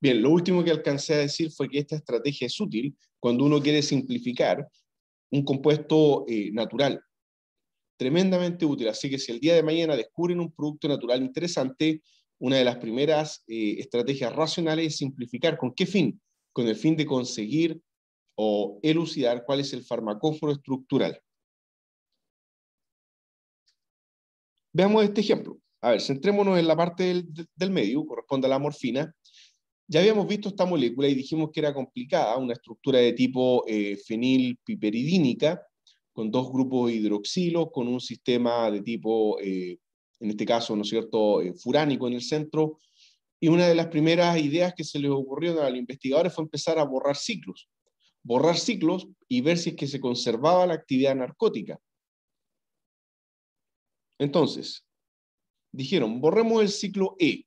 Bien, lo último que alcancé a decir fue que esta estrategia es útil cuando uno quiere simplificar un compuesto eh, natural. Tremendamente útil. Así que si el día de mañana descubren un producto natural interesante, una de las primeras eh, estrategias racionales es simplificar. ¿Con qué fin? Con el fin de conseguir o elucidar cuál es el farmacóforo estructural. Veamos este ejemplo. A ver, centrémonos en la parte del, del medio, corresponde a la morfina. Ya habíamos visto esta molécula y dijimos que era complicada, una estructura de tipo eh, fenilpiperidínica, con dos grupos hidroxilos, con un sistema de tipo, eh, en este caso, ¿no es cierto?, eh, furánico en el centro. Y una de las primeras ideas que se les ocurrió a los investigadores fue empezar a borrar ciclos. Borrar ciclos y ver si es que se conservaba la actividad narcótica. Entonces, dijeron, borremos el ciclo E,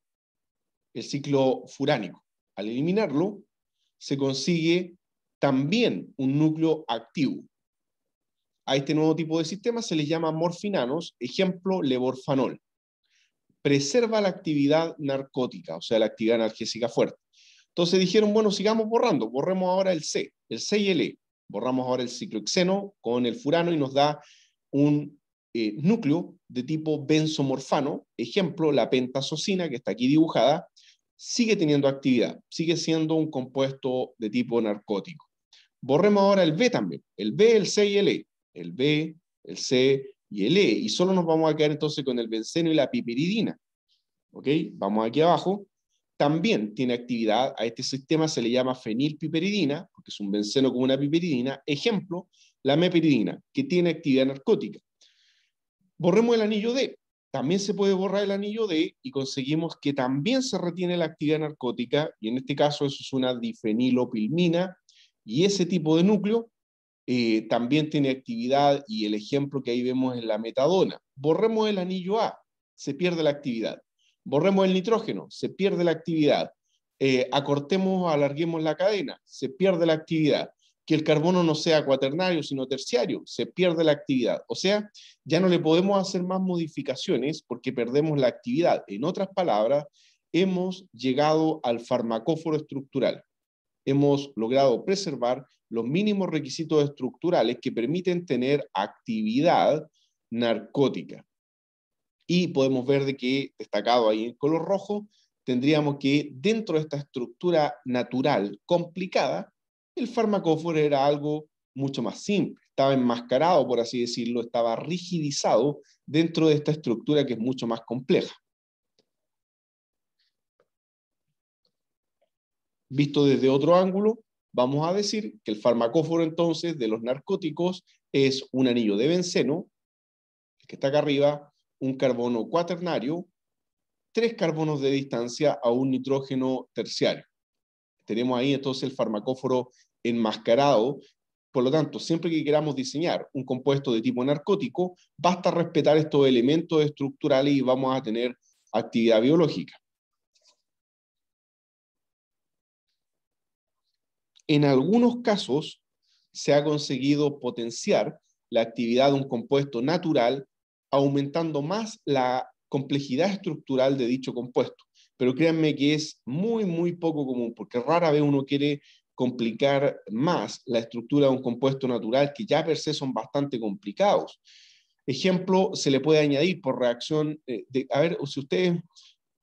el ciclo furánico. Al eliminarlo, se consigue también un núcleo activo. A este nuevo tipo de sistema se les llama morfinanos, ejemplo, leborfanol. Preserva la actividad narcótica, o sea, la actividad analgésica fuerte. Entonces dijeron, bueno, sigamos borrando, borremos ahora el C, el C y el E. Borramos ahora el ciclohexeno con el furano y nos da un eh, núcleo de tipo benzomorfano, ejemplo, la pentasocina, que está aquí dibujada, sigue teniendo actividad, sigue siendo un compuesto de tipo narcótico. Borremos ahora el B también, el B, el C y el E, el B, el C y el E, y solo nos vamos a quedar entonces con el benceno y la piperidina. ¿Ok? Vamos aquí abajo, también tiene actividad, a este sistema se le llama fenilpiperidina, porque es un benceno con una piperidina, ejemplo, la meperidina que tiene actividad narcótica. Borremos el anillo D, también se puede borrar el anillo D y conseguimos que también se retiene la actividad narcótica, y en este caso eso es una difenilopilmina, y ese tipo de núcleo eh, también tiene actividad, y el ejemplo que ahí vemos es la metadona. Borremos el anillo A, se pierde la actividad. Borremos el nitrógeno, se pierde la actividad. Eh, acortemos o alarguemos la cadena, se pierde la actividad que el carbono no sea cuaternario, sino terciario, se pierde la actividad. O sea, ya no le podemos hacer más modificaciones porque perdemos la actividad. En otras palabras, hemos llegado al farmacóforo estructural. Hemos logrado preservar los mínimos requisitos estructurales que permiten tener actividad narcótica. Y podemos ver de que, destacado ahí en color rojo, tendríamos que dentro de esta estructura natural complicada, el farmacóforo era algo mucho más simple, estaba enmascarado, por así decirlo, estaba rigidizado dentro de esta estructura que es mucho más compleja. Visto desde otro ángulo, vamos a decir que el farmacóforo entonces de los narcóticos es un anillo de benceno, el que está acá arriba, un carbono cuaternario, tres carbonos de distancia a un nitrógeno terciario. Tenemos ahí entonces el farmacóforo enmascarado. Por lo tanto, siempre que queramos diseñar un compuesto de tipo narcótico, basta respetar estos elementos estructurales y vamos a tener actividad biológica. En algunos casos se ha conseguido potenciar la actividad de un compuesto natural, aumentando más la complejidad estructural de dicho compuesto pero créanme que es muy, muy poco común, porque rara vez uno quiere complicar más la estructura de un compuesto natural que ya per se son bastante complicados. Ejemplo, se le puede añadir por reacción, eh, de, a ver, si ustedes,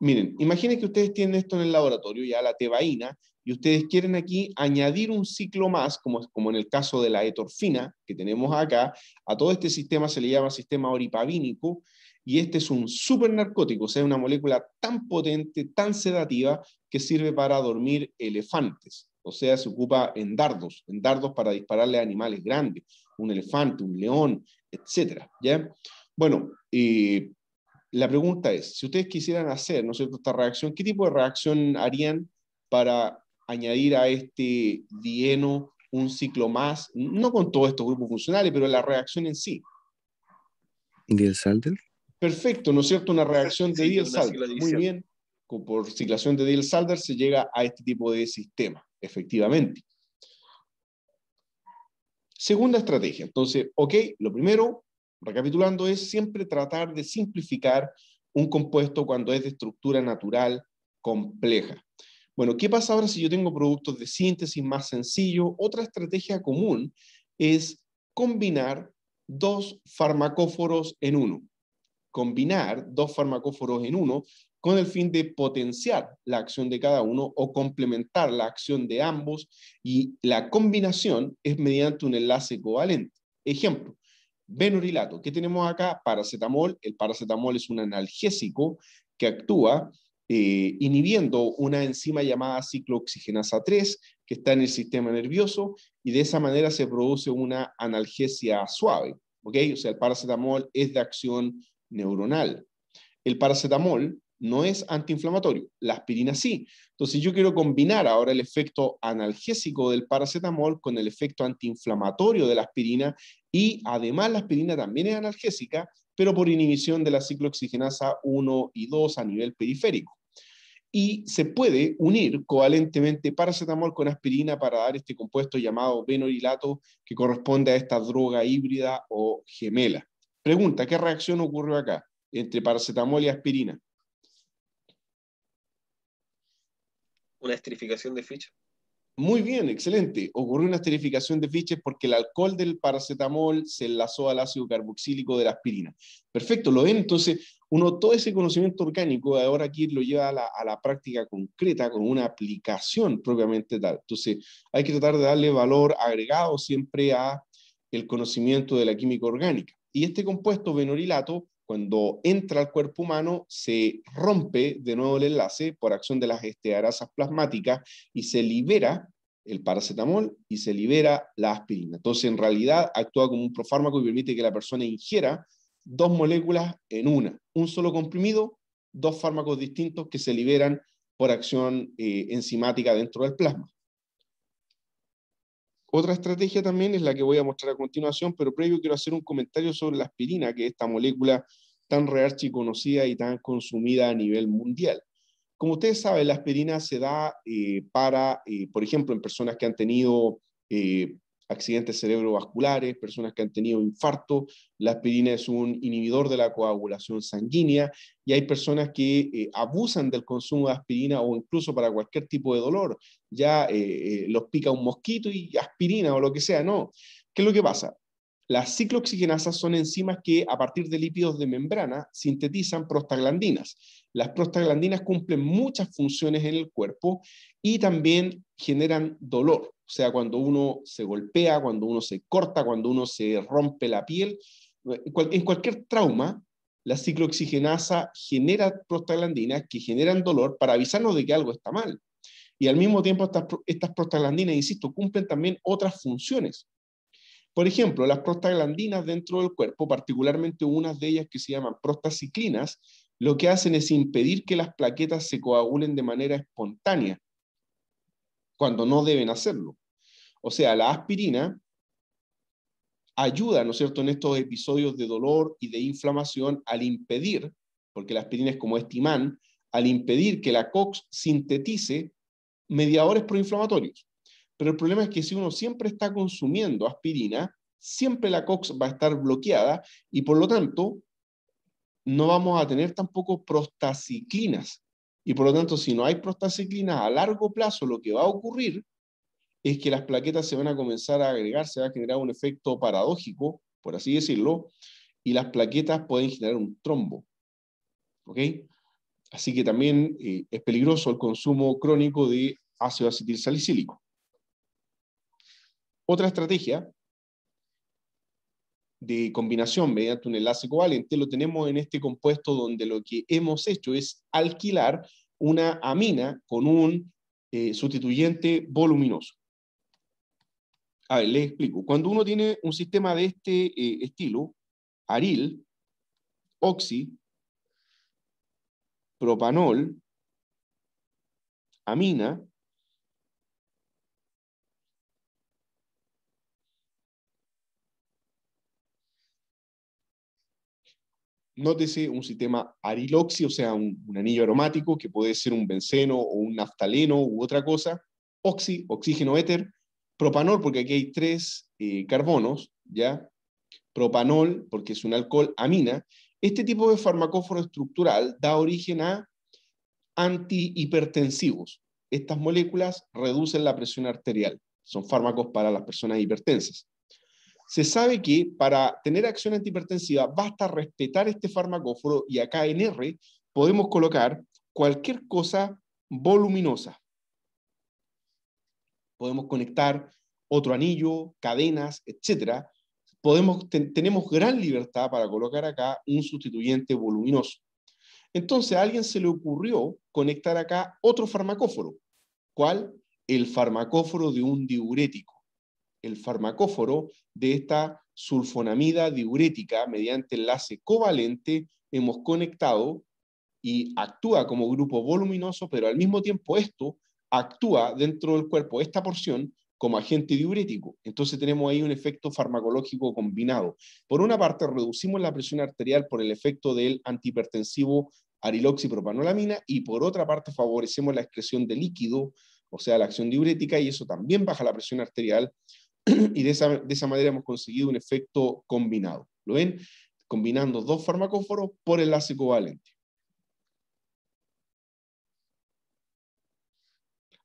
miren, imaginen que ustedes tienen esto en el laboratorio, ya la tebaína, y ustedes quieren aquí añadir un ciclo más, como, como en el caso de la etorfina que tenemos acá, a todo este sistema se le llama sistema oripavínico, y este es un super narcótico, o sea, una molécula tan potente, tan sedativa, que sirve para dormir elefantes. O sea, se ocupa en dardos, en dardos para dispararle a animales grandes, un elefante, un león, etcétera, ¿ya? Bueno, la pregunta es, si ustedes quisieran hacer, ¿no esta reacción, ¿qué tipo de reacción harían para añadir a este dieno un ciclo más? No con todos estos grupos funcionales, pero la reacción en sí. ¿Diel Perfecto, ¿no es cierto? Una reacción de diels salder Muy bien, por ciclación de diels salder se llega a este tipo de sistema, efectivamente. Segunda estrategia. Entonces, ok, lo primero, recapitulando, es siempre tratar de simplificar un compuesto cuando es de estructura natural compleja. Bueno, ¿qué pasa ahora si yo tengo productos de síntesis más sencillo? Otra estrategia común es combinar dos farmacóforos en uno combinar dos farmacóforos en uno con el fin de potenciar la acción de cada uno o complementar la acción de ambos y la combinación es mediante un enlace covalente. Ejemplo, venurilato. ¿Qué tenemos acá? Paracetamol. El paracetamol es un analgésico que actúa eh, inhibiendo una enzima llamada ciclooxigenasa 3 que está en el sistema nervioso y de esa manera se produce una analgesia suave. ¿ok? O sea, el paracetamol es de acción neuronal. El paracetamol no es antiinflamatorio, la aspirina sí. Entonces yo quiero combinar ahora el efecto analgésico del paracetamol con el efecto antiinflamatorio de la aspirina y además la aspirina también es analgésica, pero por inhibición de la ciclooxigenasa 1 y 2 a nivel periférico. Y se puede unir covalentemente paracetamol con aspirina para dar este compuesto llamado benorilato que corresponde a esta droga híbrida o gemela. Pregunta, ¿qué reacción ocurrió acá entre paracetamol y aspirina? Una esterificación de fichas? Muy bien, excelente. Ocurrió una esterificación de fichas porque el alcohol del paracetamol se enlazó al ácido carboxílico de la aspirina. Perfecto, lo ven. Entonces, uno todo ese conocimiento orgánico ahora aquí lo lleva a la, a la práctica concreta con una aplicación propiamente tal. Entonces, hay que tratar de darle valor agregado siempre a el conocimiento de la química orgánica. Y este compuesto, venorilato, cuando entra al cuerpo humano, se rompe de nuevo el enlace por acción de las estearasas plasmáticas y se libera el paracetamol y se libera la aspirina. Entonces, en realidad, actúa como un profármaco y permite que la persona ingiera dos moléculas en una, un solo comprimido, dos fármacos distintos que se liberan por acción eh, enzimática dentro del plasma. Otra estrategia también es la que voy a mostrar a continuación, pero previo quiero hacer un comentario sobre la aspirina, que es esta molécula tan conocida y tan consumida a nivel mundial. Como ustedes saben, la aspirina se da eh, para, eh, por ejemplo, en personas que han tenido eh, accidentes cerebrovasculares, personas que han tenido infarto. La aspirina es un inhibidor de la coagulación sanguínea y hay personas que eh, abusan del consumo de aspirina o incluso para cualquier tipo de dolor. Ya eh, eh, los pica un mosquito y aspirina o lo que sea, no. ¿Qué es lo que pasa? Las ciclooxigenasas son enzimas que a partir de lípidos de membrana sintetizan prostaglandinas. Las prostaglandinas cumplen muchas funciones en el cuerpo y también generan dolor. O sea, cuando uno se golpea, cuando uno se corta, cuando uno se rompe la piel, en cualquier trauma, la ciclooxigenasa genera prostaglandinas que generan dolor para avisarnos de que algo está mal. Y al mismo tiempo estas, prostaglandinas, insisto, cumplen también otras funciones. Por ejemplo, las prostaglandinas dentro del cuerpo, particularmente unas de ellas que se llaman prostaciclinas, lo que hacen es impedir que las plaquetas se coagulen de manera espontánea, cuando no deben hacerlo. O sea, la aspirina ayuda, ¿no es cierto?, en estos episodios de dolor y de inflamación al impedir, porque la aspirina es como este imán, al impedir que la COX sintetice mediadores proinflamatorios. Pero el problema es que si uno siempre está consumiendo aspirina, siempre la COX va a estar bloqueada y por lo tanto no vamos a tener tampoco prostaciclinas y por lo tanto, si no hay prostaciclina a largo plazo, lo que va a ocurrir es que las plaquetas se van a comenzar a agregar, se va a generar un efecto paradójico, por así decirlo, y las plaquetas pueden generar un trombo. ¿Ok? Así que también eh, es peligroso el consumo crónico de ácido salicílico Otra estrategia de combinación mediante un enlace covalente lo tenemos en este compuesto donde lo que hemos hecho es alquilar una amina con un eh, sustituyente voluminoso. A ver, les explico. Cuando uno tiene un sistema de este eh, estilo, aril, oxi, propanol, amina, nótese un sistema ariloxi, o sea, un, anillo aromático que puede ser un benceno o un naftaleno u otra cosa, oxi, oxígeno éter, propanol, porque aquí hay tres eh, carbonos, ¿ya? Propanol, porque es un alcohol, amina. Este tipo de farmacóforo estructural da origen a antihipertensivos. Estas moléculas reducen la presión arterial. Son fármacos para las personas hipertensas se sabe que para tener acción antihipertensiva basta respetar este farmacóforo y acá en R podemos colocar cualquier cosa voluminosa. Podemos conectar otro anillo, cadenas, etc. Podemos, tenemos gran libertad para colocar acá un sustituyente voluminoso. Entonces a alguien se le ocurrió conectar acá otro farmacóforo. ¿Cuál? El farmacóforo de un diurético el farmacóforo de esta sulfonamida diurética mediante enlace covalente hemos conectado y actúa como grupo voluminoso, pero al mismo tiempo esto actúa dentro del cuerpo, esta porción, como agente diurético. Entonces tenemos ahí un efecto farmacológico combinado. Por una parte, reducimos la presión arterial por el efecto del antihipertensivo ariloxipropanolamina y por otra parte favorecemos la excreción de líquido, o sea, la acción diurética, y eso también baja la presión arterial y de esa, manera hemos conseguido un efecto combinado. ¿Lo ven? Combinando dos farmacóforos por enlace covalente.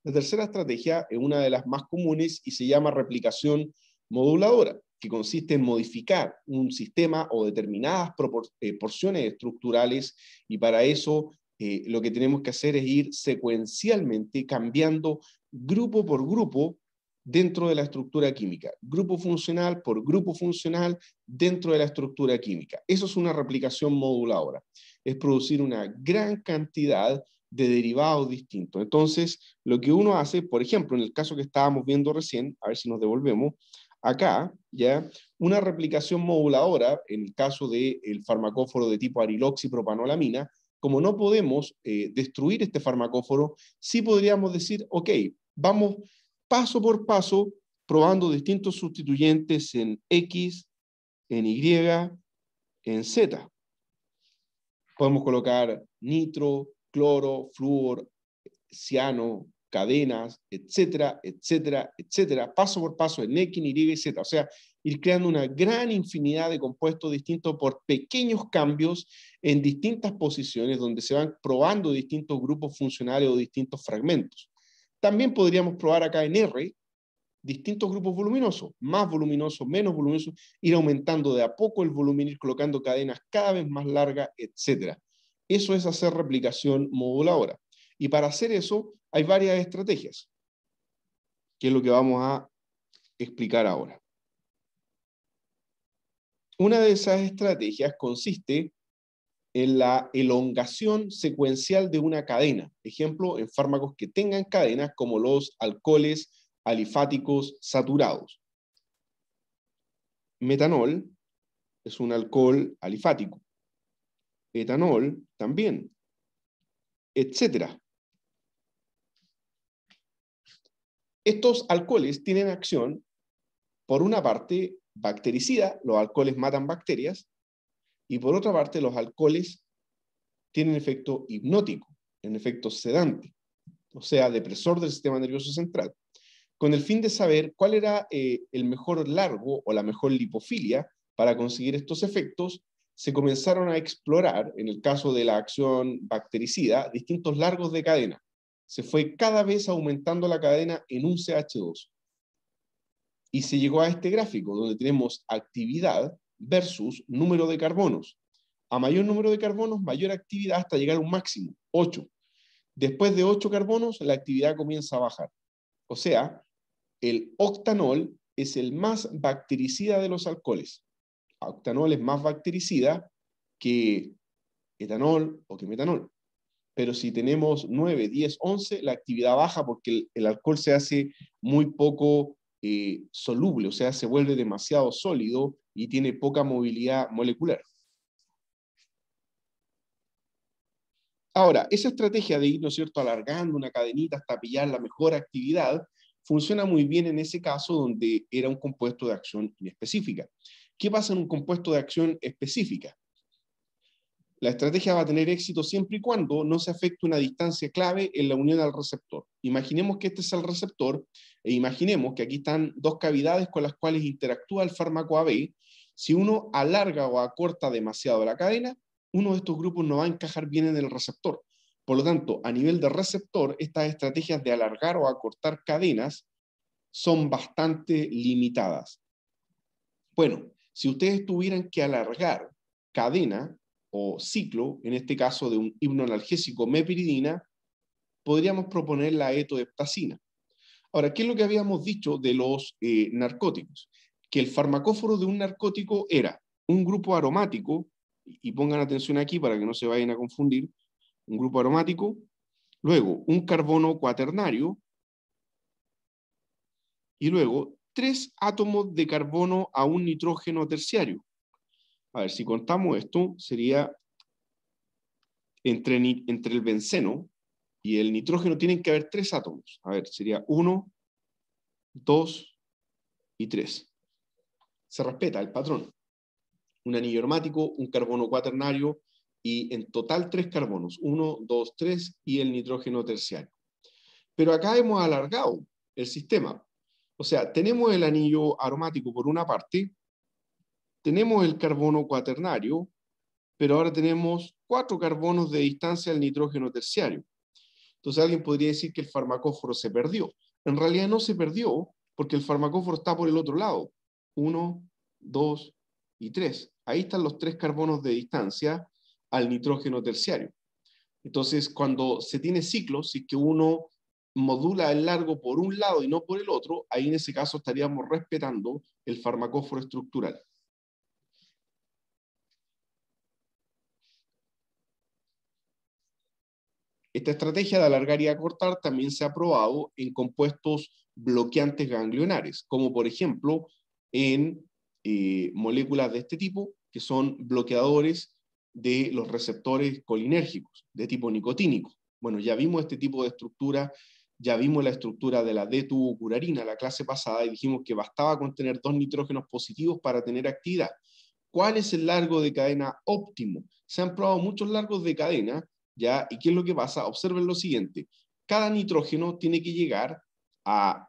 La tercera estrategia es una de las más comunes y se llama replicación moduladora, que consiste en modificar un sistema o determinadas eh, porciones estructurales y para eso eh, lo que tenemos que hacer es ir secuencialmente cambiando grupo por grupo dentro de la estructura química, grupo funcional por grupo funcional dentro de la estructura química. Eso es una replicación moduladora, es producir una gran cantidad de derivados distintos. Entonces, lo que uno hace, por ejemplo, en el caso que estábamos viendo recién, a ver si nos devolvemos, acá, ¿ya? Una replicación moduladora, en el caso del el farmacóforo de tipo ariloxipropanolamina, como no podemos eh, destruir este farmacóforo, sí podríamos decir, ok, vamos paso por paso, probando distintos sustituyentes en X, en Y, en Z. Podemos colocar nitro, cloro, flúor, ciano, cadenas, etcétera, etcétera, etcétera, paso por paso en X, Y y Z. O sea, ir creando una gran infinidad de compuestos distintos por pequeños cambios en distintas posiciones donde se van probando distintos grupos funcionales o distintos fragmentos. También podríamos probar acá en R distintos grupos voluminosos, más voluminosos, menos voluminosos, ir aumentando de a poco el volumen, ir colocando cadenas cada vez más largas, etc. Eso es hacer replicación moduladora. Y para hacer eso hay varias estrategias, que es lo que vamos a explicar ahora. Una de esas estrategias consiste en la elongación secuencial de una cadena. Ejemplo, en fármacos que tengan cadenas como los alcoholes alifáticos saturados. Metanol es un alcohol alifático. Etanol también, etcétera. Estos alcoholes tienen acción, por una parte, bactericida, los alcoholes matan bacterias, y por otra parte, los alcoholes tienen efecto hipnótico, en efecto sedante, o sea, depresor del sistema nervioso central, con el fin de saber cuál era eh, el mejor largo o la mejor lipofilia para conseguir estos efectos, se comenzaron a explorar, en el caso de la acción bactericida, distintos largos de cadena. Se fue cada vez aumentando la cadena en un CH2. Y se llegó a este gráfico, donde tenemos actividad versus número de carbonos. A mayor número de carbonos, mayor actividad hasta llegar a un máximo, 8. Después de 8 carbonos, la actividad comienza a bajar. O sea, el octanol es el más bactericida de los alcoholes. Octanol es más bactericida que etanol o que metanol. Pero si tenemos 9, 10, 11, la actividad baja porque el, alcohol se hace muy poco eh, soluble, o sea, se vuelve demasiado sólido y tiene poca movilidad molecular. Ahora, esa estrategia de ir, ¿no es cierto?, alargando una cadenita hasta pillar la mejor actividad, funciona muy bien en ese caso donde era un compuesto de acción inespecífica. ¿Qué pasa en un compuesto de acción específica? La estrategia va a tener éxito siempre y cuando no se afecte una distancia clave en la unión al receptor. Imaginemos que este es el receptor e imaginemos que aquí están dos cavidades con las cuales interactúa el fármaco AB. Si uno alarga o acorta demasiado la cadena, uno de estos grupos no va a encajar bien en el receptor. Por lo tanto, a nivel de receptor, estas estrategias de alargar o acortar cadenas son bastante limitadas. Bueno, si ustedes tuvieran que alargar cadena, o ciclo, en este caso de un himno analgésico mepiridina, podríamos proponer la etoheptacina. Ahora, ¿qué es lo que habíamos dicho de los eh, narcóticos? Que el farmacóforo de un narcótico era un grupo aromático, y pongan atención aquí para que no se vayan a confundir, un grupo aromático, luego un carbono cuaternario, y luego tres átomos de carbono a un nitrógeno terciario a ver, si contamos esto, sería entre, entre el benceno y el nitrógeno tienen que haber tres átomos. A ver, sería uno, dos y tres. Se respeta el patrón. Un anillo aromático, un carbono cuaternario y en total tres carbonos. Uno, dos, tres y el nitrógeno terciario. Pero acá hemos alargado el sistema. O sea, tenemos el anillo aromático por una parte, tenemos el carbono cuaternario, pero ahora tenemos cuatro carbonos de distancia al nitrógeno terciario. Entonces alguien podría decir que el farmacóforo se perdió. En realidad no se perdió porque el farmacóforo está por el otro lado. Uno, dos y tres. Ahí están los tres carbonos de distancia al nitrógeno terciario. Entonces, cuando se tiene ciclos, y que uno modula el largo por un lado y no por el otro, ahí en ese caso estaríamos respetando el farmacóforo estructural. Esta estrategia de alargar y acortar también se ha probado en compuestos bloqueantes ganglionares, como por ejemplo en eh, moléculas de este tipo, que son bloqueadores de los receptores colinérgicos de tipo nicotínico. Bueno, ya vimos este tipo de estructura, ya vimos la estructura de la D-tubocurarina la clase pasada y dijimos que bastaba con tener dos nitrógenos positivos para tener actividad. ¿Cuál es el largo de cadena óptimo? Se han probado muchos largos de cadena ¿Y qué es lo que pasa? Observen lo siguiente. Cada nitrógeno tiene que llegar a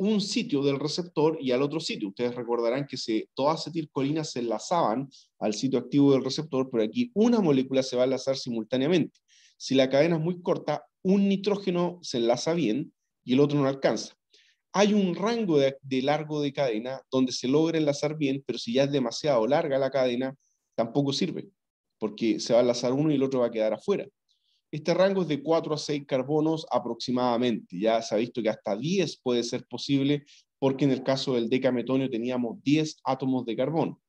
un sitio del receptor y al otro sitio. Ustedes recordarán que se, todas acetilcolinas se enlazaban al sitio activo del receptor, pero aquí una molécula se va a enlazar simultáneamente. Si la cadena es muy corta, un nitrógeno se enlaza bien y el otro no alcanza. Hay un rango de largo de cadena donde se logra enlazar bien, pero si ya es demasiado larga la cadena, tampoco sirve porque se va a enlazar uno y el otro va a quedar afuera. Este rango es de 4 a 6 carbonos aproximadamente. Ya se ha visto que hasta 10 puede ser posible, porque en el caso del decametonio teníamos 10 átomos de carbono.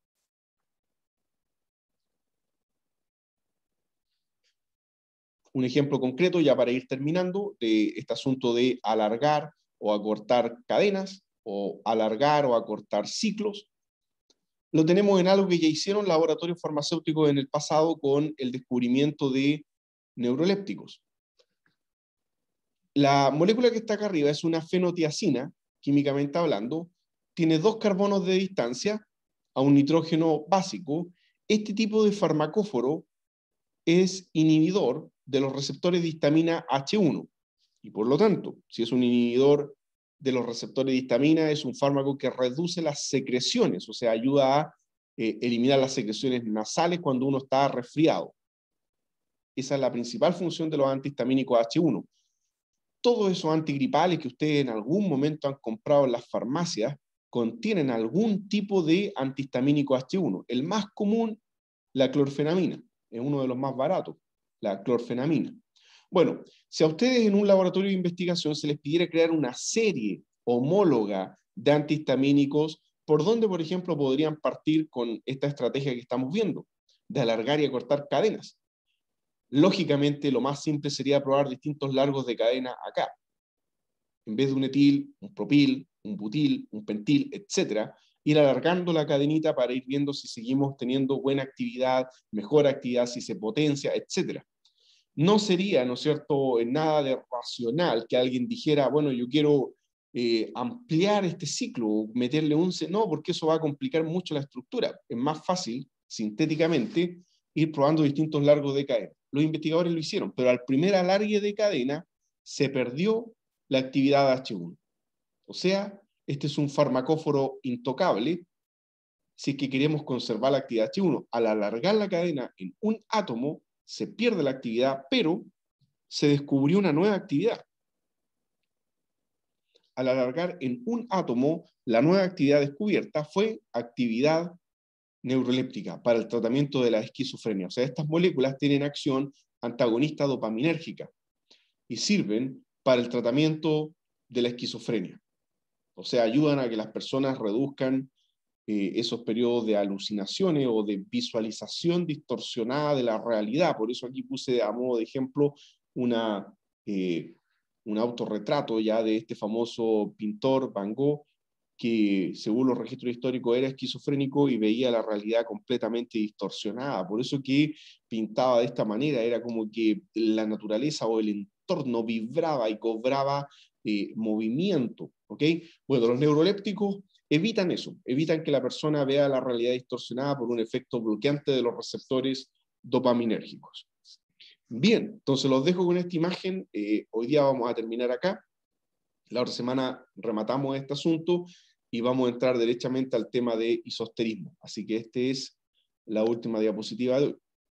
Un ejemplo concreto, ya para ir terminando, de este asunto de alargar o acortar cadenas, o alargar o acortar ciclos lo tenemos en algo que ya hicieron laboratorios farmacéuticos en el pasado con el descubrimiento de neurolépticos. La molécula que está acá arriba es una fenotiacina, químicamente hablando, tiene dos carbonos de distancia a un nitrógeno básico. Este tipo de farmacóforo es inhibidor de los receptores de histamina H1 y por lo tanto, si es un inhibidor de los receptores de histamina, es un fármaco que reduce las secreciones, o sea, ayuda a eh, eliminar las secreciones nasales cuando uno está resfriado. Esa es la principal función de los antihistamínicos H1. Todos esos antigripales que ustedes en algún momento han comprado en las farmacias contienen algún tipo de antihistamínico H1. El más común, la clorfenamina, es uno de los más baratos, la clorfenamina. Bueno, si a ustedes en un laboratorio de investigación se les pidiera crear una serie homóloga de antihistamínicos, ¿por dónde, por ejemplo, podrían partir con esta estrategia que estamos viendo? De alargar y acortar cadenas. Lógicamente, lo más simple sería probar distintos largos de cadena acá. En vez de un etil, un propil, un butil, un pentil, etcétera, ir alargando la cadenita para ir viendo si seguimos teniendo buena actividad, mejor actividad, si se potencia, etcétera no sería, ¿no es cierto?, nada de racional que alguien dijera, bueno, yo quiero eh, ampliar este ciclo, meterle un... no, porque eso va a complicar mucho la estructura. Es más fácil, sintéticamente, ir probando distintos largos de cadena. Los investigadores lo hicieron, pero al primer alargue de cadena se perdió la actividad H1. O sea, este es un farmacóforo intocable si es que queremos conservar la actividad H1. Al alargar la cadena en un átomo, se pierde la actividad, pero se descubrió una nueva actividad. Al alargar en un átomo, la nueva actividad descubierta fue actividad neuroléptica para el tratamiento de la esquizofrenia. O sea, estas moléculas tienen acción antagonista dopaminérgica y sirven para el tratamiento de la esquizofrenia. O sea, ayudan a que las personas reduzcan eh, esos periodos de alucinaciones o de visualización distorsionada de la realidad. Por eso aquí puse a modo de ejemplo una, eh, un autorretrato ya de este famoso pintor Van Gogh, que según los registros históricos era esquizofrénico y veía la realidad completamente distorsionada. Por eso que pintaba de esta manera, era como que la naturaleza o el entorno vibraba y cobraba eh, movimiento. Bueno, los neurolépticos evitan eso, evitan que la persona vea la realidad distorsionada por un efecto bloqueante de los receptores dopaminérgicos. Bien, entonces los dejo con esta imagen. Eh, hoy día vamos a terminar acá. La otra semana rematamos este asunto y vamos a entrar derechamente al tema de isosterismo. Así que esta es la última diapositiva de hoy.